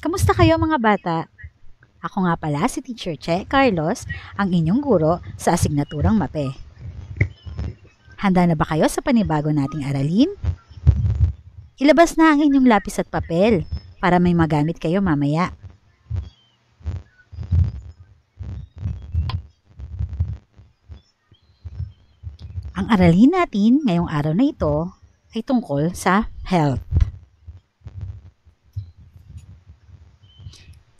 Kamusta kayo mga bata? Ako nga pala si Teacher Che Carlos, ang inyong guro sa asignaturang MAPE. Handa na ba kayo sa panibago nating aralin? Ilabas na ang inyong lapis at papel para may magamit kayo mamaya. Ang aralin natin ngayong araw na ito ay tungkol sa health.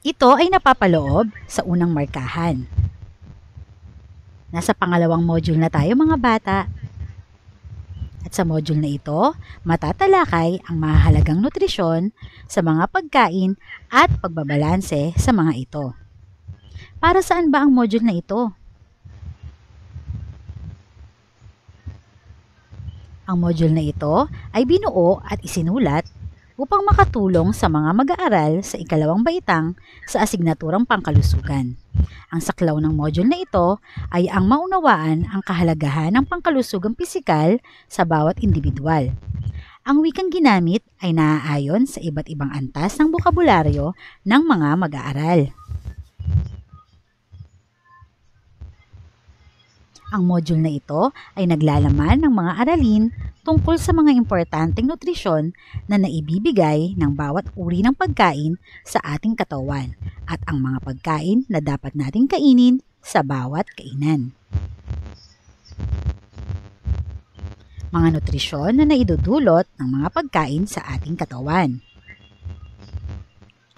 Ito ay napapaloob sa unang markahan. Nasa pangalawang module na tayo mga bata. At sa module na ito, matatalakay ang mahalagang nutrisyon sa mga pagkain at pagbabalanse sa mga ito. Para saan ba ang module na ito? Ang module na ito ay binuo at isinulat upang makatulong sa mga mag-aaral sa ikalawang baitang sa asignaturang pangkalusugan. Ang saklaw ng module na ito ay ang maunawaan ang kahalagahan ng pangkalusugang pisikal sa bawat individual. Ang wikang ginamit ay naaayon sa iba't ibang antas ng bokabularyo ng mga mag-aaral. Ang module na ito ay naglalaman ng mga aralin tungkol sa mga importanteng nutrisyon na naibibigay ng bawat uri ng pagkain sa ating katawan at ang mga pagkain na dapat nating kainin sa bawat kainan. Mga nutrisyon na naidudulot ng mga pagkain sa ating katawan.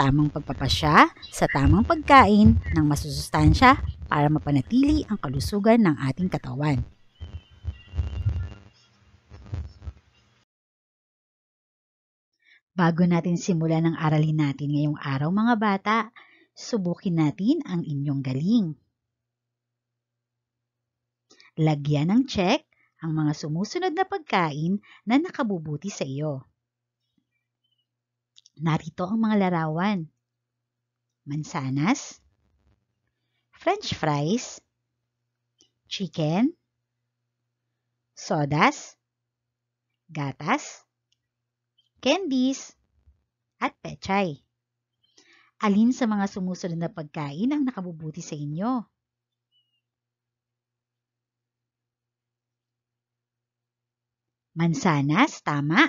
Tamang pagpapasya sa tamang pagkain ng masusustansya para mapanatili ang kalusugan ng ating katawan. Bago natin simulan ang aralin natin ngayong araw mga bata, subukin natin ang inyong galing. Lagyan ng check ang mga sumusunod na pagkain na nakabubuti sa iyo. Narito ang mga larawan. Mansanas, french fries, chicken, sodas, gatas, candies, at pechay. Alin sa mga sumusunod na pagkain ang nakabubuti sa inyo? Mansanas, tama.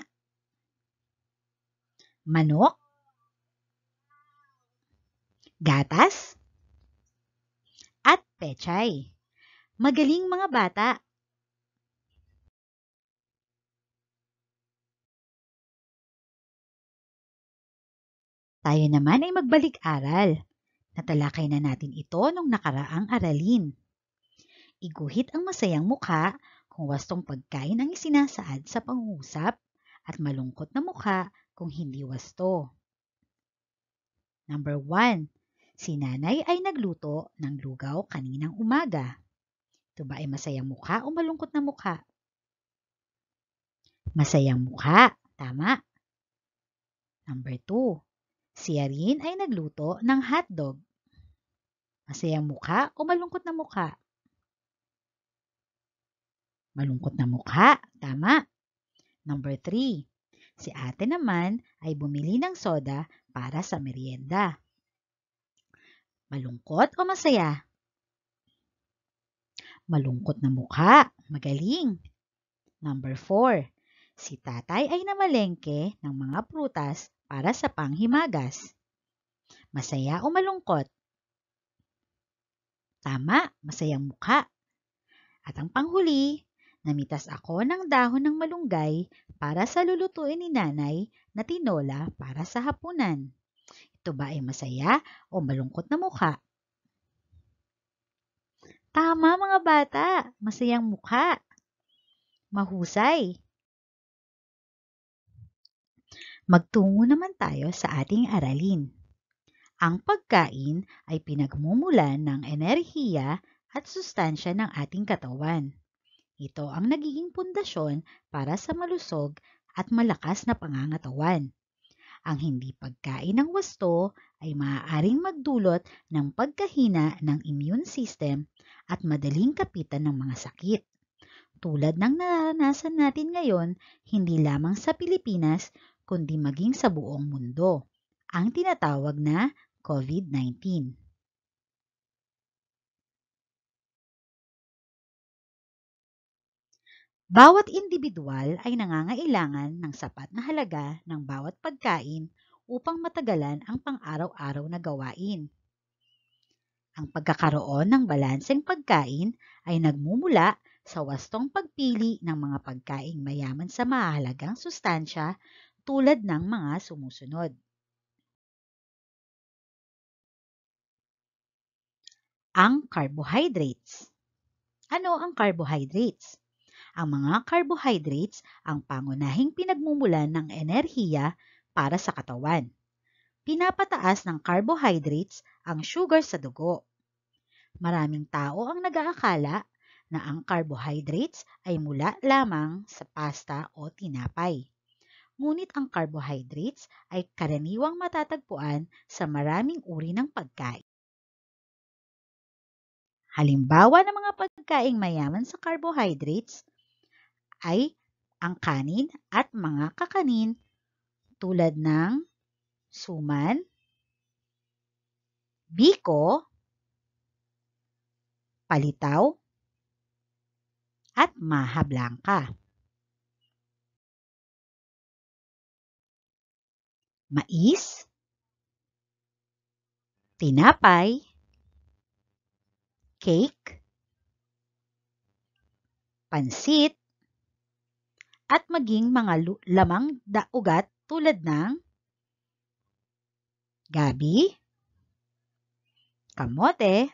Manok. Gatas. Pechay. Magaling mga bata! Tayo naman ay magbalik-aral. Natalakay na natin ito nung nakaraang aralin. Iguhit ang masayang mukha kung wastong pagkain ang isinasaad sa pangusap at malungkot na mukha kung hindi wasto. Number 1 Si nanay ay nagluto ng lugaw kaninang umaga. Ito ba ay masayang mukha o malungkot na mukha? Masayang mukha, tama. Number two, si Yarin ay nagluto ng hotdog. Masayang mukha o malungkot na mukha? Malungkot na mukha, tama. Number three, si ate naman ay bumili ng soda para sa merienda. Malungkot o masaya? Malungkot na mukha. Magaling. Number 4. Si tatay ay namalengke ng mga prutas para sa panghimagas. Masaya o malungkot? Tama, masayang mukha. At ang panghuli, namitas ako ng dahon ng malunggay para sa lulutuin ni nanay na tinola para sa hapunan. Ito ba ay masaya o malungkot na mukha? Tama mga bata, masayang mukha. Mahusay. Magtungo naman tayo sa ating aralin. Ang pagkain ay pinagmumulan ng enerhiya at sustansya ng ating katawan. Ito ang nagiging pundasyon para sa malusog at malakas na pangangatawan. Ang hindi pagkain ng wasto ay maaaring magdulot ng pagkahina ng immune system at madaling kapitan ng mga sakit. Tulad ng naranasan natin ngayon, hindi lamang sa Pilipinas, kundi maging sa buong mundo, ang tinatawag na COVID-19. Bawat individual ay nangangailangan ng sapat na halaga ng bawat pagkain upang matagalan ang pang-araw-araw na gawain. Ang pagkakaroon ng balanseng pagkain ay nagmumula sa wastong pagpili ng mga pagkaing mayaman sa mahalagang sustansya tulad ng mga sumusunod. Ang carbohydrates Ano ang carbohydrates? Ang mga carbohydrates ang pangunahing pinagmumulan ng enerhiya para sa katawan. Pinapataas ng carbohydrates ang sugar sa dugo. Maraming tao ang nag-aakala na ang carbohydrates ay mula lamang sa pasta o tinapay. Ngunit ang carbohydrates ay karaniwang matatagpuan sa maraming uri ng pagkain. Halimbawa ng mga pagkaing mayaman sa carbohydrates ay ang kanin at mga kakanin tulad ng suman, biko, palitaw, at mahablangka. Mais, tinapay, cake, pansit, at maging mga lamang da ugat tulad ng gabi, kamote,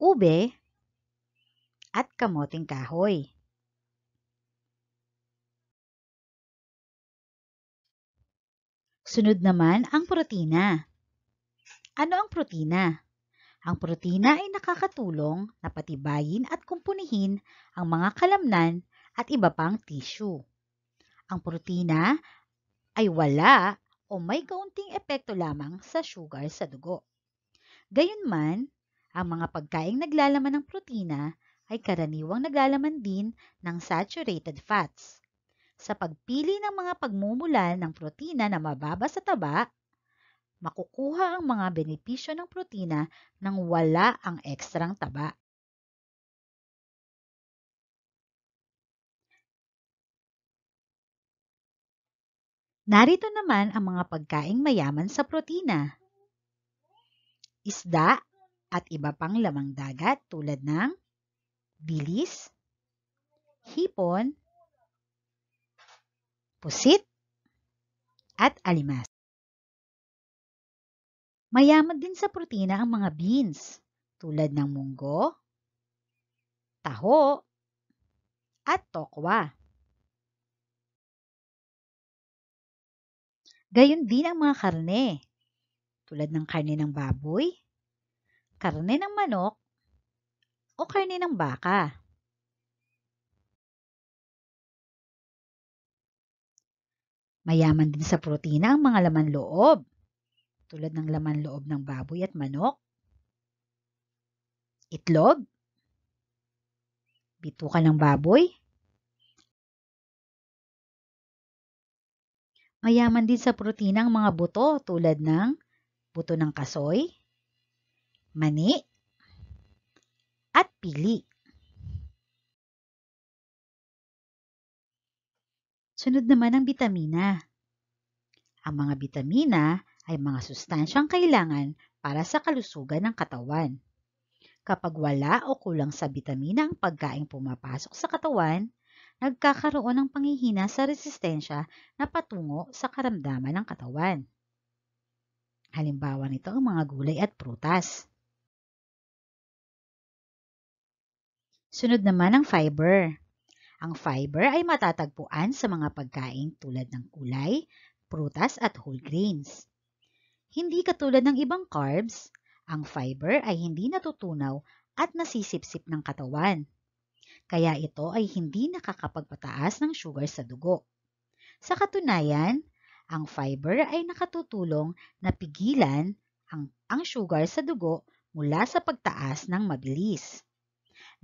ube, at kamoting kahoy. Sunod naman ang protina. Ano ang protina? Ang protina ay nakakatulong na patibayin at kumpunihin ang mga kalamnan at iba pang tissue. Ang protina ay wala o may kaunting epekto lamang sa sugar sa dugo. Gayunman, ang mga pagkaing naglalaman ng protina ay karaniwang naglalaman din ng saturated fats. Sa pagpili ng mga pagmumulan ng protina na mababa sa taba, makukuha ang mga benepisyo ng protina nang wala ang ekstrang taba. Narito naman ang mga pagkaing mayaman sa protina. Isda at iba pang lamang dagat tulad ng bilis, hipon, pusit, at alimas. Mayaman din sa protina ang mga beans tulad ng munggo, taho, at tokwa. Gayon din ang mga karne, tulad ng karne ng baboy, karne ng manok, o karne ng baka. Mayaman din sa protina ang mga laman loob, tulad ng laman loob ng baboy at manok, itlog, bituka ng baboy, Mayaman din sa protina ang mga buto tulad ng buto ng kasoy, mani, at pili. Sunod naman ang bitamina. Ang mga bitamina ay mga sustansyang kailangan para sa kalusugan ng katawan. Kapag wala o kulang sa bitamina ang pagkain pumapasok sa katawan, nagkakaroon ng panghihina sa resistensya na patungo sa karamdaman ng katawan. Halimbawa nito ang mga gulay at prutas. Sunod naman ang fiber. Ang fiber ay matatagpuan sa mga pagkain tulad ng kulay, prutas at whole grains. Hindi katulad ng ibang carbs, ang fiber ay hindi natutunaw at nasisipsip ng katawan kaya ito ay hindi nakakapagpataas ng sugar sa dugo. Sa katunayan, ang fiber ay nakatutulong na pigilan ang, ang sugar sa dugo mula sa pagtaas ng mabilis.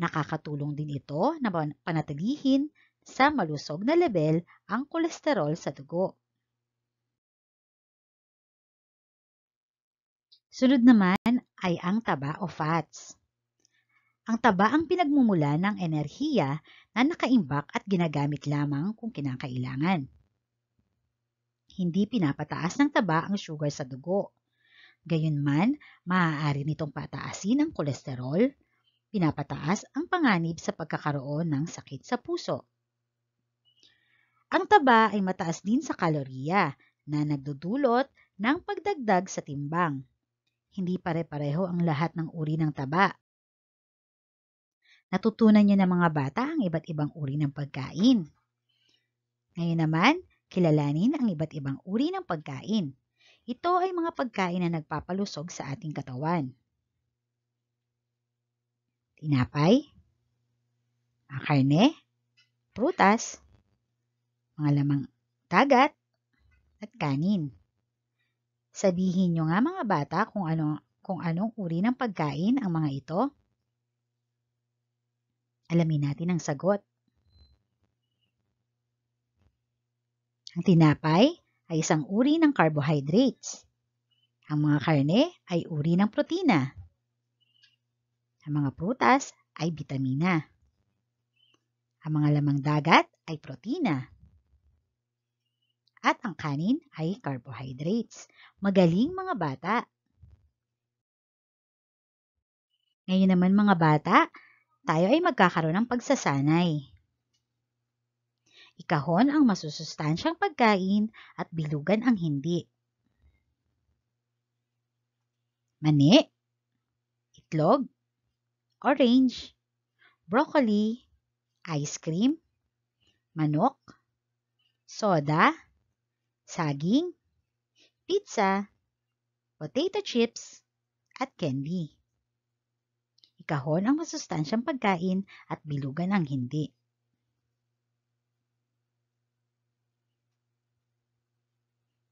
Nakakatulong din ito na panatilihin sa malusog na level ang kolesterol sa dugo. Sunod naman ay ang taba o fats. Ang taba ang pinagmumula ng enerhiya na nakaimbak at ginagamit lamang kung kinakailangan. Hindi pinapataas ng taba ang sugar sa dugo. Gayunman, maaari nitong pataasin ang kolesterol, pinapataas ang panganib sa pagkakaroon ng sakit sa puso. Ang taba ay mataas din sa kaloriya na nagdudulot ng pagdagdag sa timbang. Hindi pare-pareho ang lahat ng uri ng taba. Natutunan niya ng mga bata ang iba't ibang uri ng pagkain. Ngayon naman, kilalanin ang iba't ibang uri ng pagkain. Ito ay mga pagkain na nagpapalusog sa ating katawan. Tinapay, mga karne, prutas, mga lamang dagat, at kanin. Sabihin nyo nga mga bata kung, ano, kung anong uri ng pagkain ang mga ito Alamin natin ang sagot. Ang tinapay ay isang uri ng carbohydrates. Ang mga karne ay uri ng protina. Ang mga prutas ay bitamina. Ang mga lamang dagat ay protina. At ang kanin ay carbohydrates. Magaling mga bata! Ngayon naman mga bata, tayo ay magkakaroon ng pagsasanay. Ikahon ang masusustansyang pagkain at bilugan ang hindi. Mani, itlog, orange, broccoli, ice cream, manok, soda, saging, pizza, potato chips, at candy kahon ang masustansyang pagkain at bilugan ang hindi.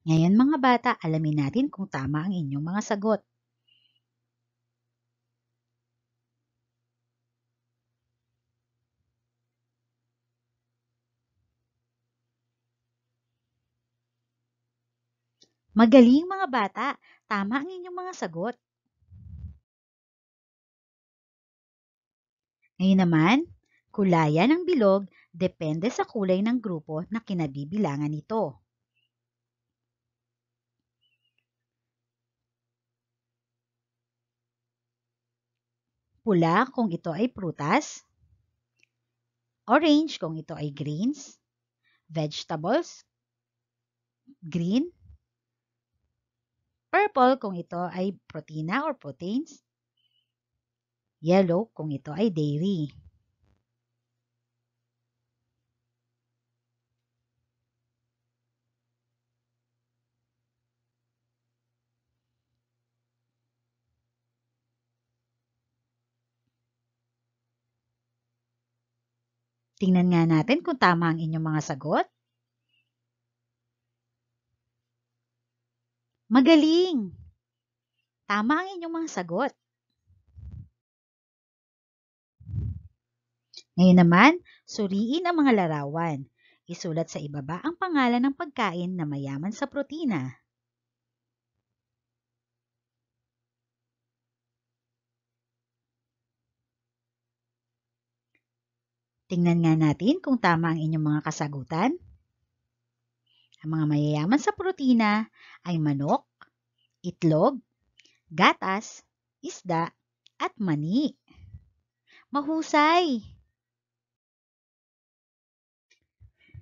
Ngayon mga bata, alamin natin kung tama ang inyong mga sagot. Magaling mga bata, tama ang inyong mga sagot. Ngayon naman, kulayan ng bilog depende sa kulay ng grupo na kinabibilangan nito. Pula kung ito ay prutas, orange kung ito ay greens, vegetables, green, purple kung ito ay protina or proteins, yellow kung ito ay dairy. Tingnan nga natin kung tama ang inyong mga sagot. Magaling! Tama ang inyong mga sagot. Ngayon naman, suriin ang mga larawan. Isulat sa ibaba ang pangalan ng pagkain na mayaman sa protina. Tingnan nga natin kung tama ang inyong mga kasagutan. Ang mga mayayaman sa protina ay manok, itlog, gatas, isda, at mani. Mahusay!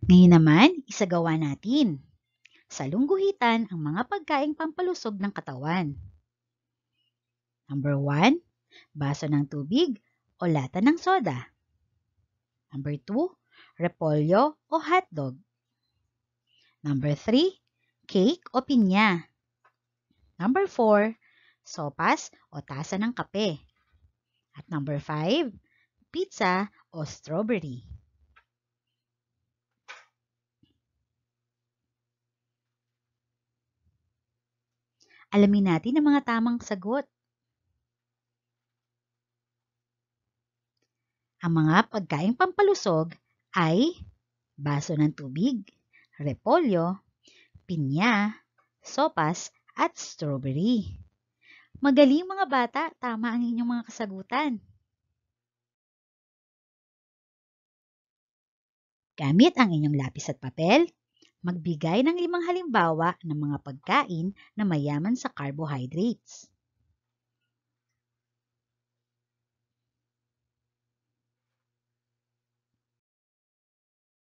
Ngayon naman, isagawa natin. Sa lungguhitan ang mga pagkaing pampalusog ng katawan. Number 1, baso ng tubig o lata ng soda. Number 2, repolyo o hotdog. Number 3, cake o pinya. Number 4, sopas o tasa ng kape. At number 5, pizza o strawberry. Alamin natin ang mga tamang sagot. Ang mga pagkaing pampalusog ay baso ng tubig, repolyo, pinya, sopas, at strawberry. Magaling mga bata, tama ang inyong mga kasagutan. Gamit ang inyong lapis at papel, Magbigay ng limang halimbawa ng mga pagkain na mayaman sa carbohydrates.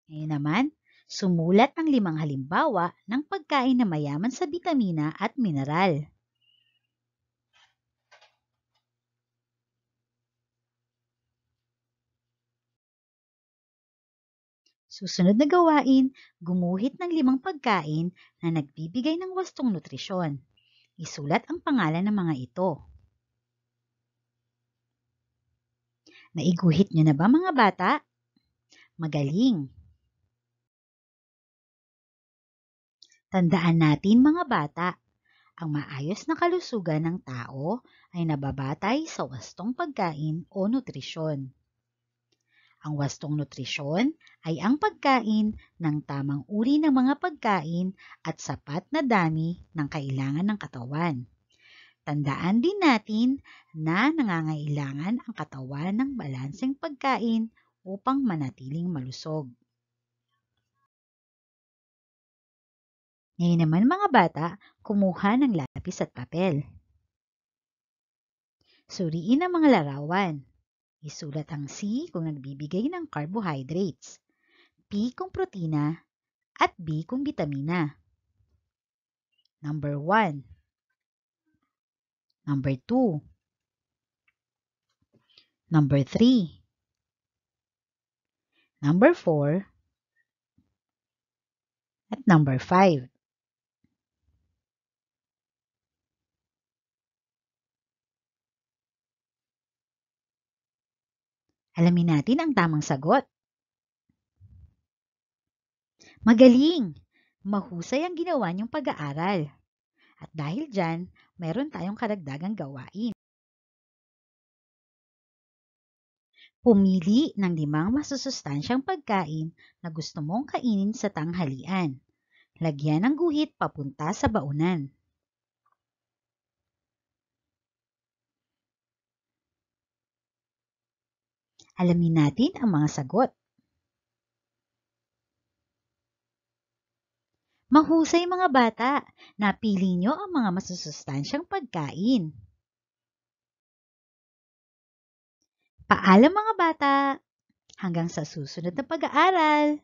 Ngayon naman, sumulat ng limang halimbawa ng pagkain na mayaman sa bitamina at mineral. Susunod na gawain, gumuhit ng limang pagkain na nagbibigay ng wastong nutrisyon. Isulat ang pangalan ng mga ito. Naiguhit nyo na ba mga bata? Magaling! Tandaan natin mga bata, ang maayos na kalusugan ng tao ay nababatay sa wastong pagkain o nutrisyon. Ang wastong nutrisyon ay ang pagkain ng tamang uri ng mga pagkain at sapat na dami ng kailangan ng katawan. Tandaan din natin na nangangailangan ang katawan ng balanseng pagkain upang manatiling malusog. Ngayon naman mga bata, kumuha ng lapis at papel. Suriin ang mga larawan. Isulat ang C kung nagbibigay ng carbohydrates, P kung protina, at B kung vitamina. Number 1. Number 2. Number 3. Number 4. At number 5. Alamin natin ang tamang sagot. Magaling! Mahusay ang ginawa niyong pag-aaral. At dahil dyan, meron tayong karagdagang gawain. Pumili ng limang masusustansyang pagkain na gusto mong kainin sa tanghalian. Lagyan ng guhit papunta sa baunan. Alamin natin ang mga sagot. Mahusay mga bata, napili nyo ang mga masusustansyang pagkain. Paalam mga bata! Hanggang sa susunod na pag-aaral!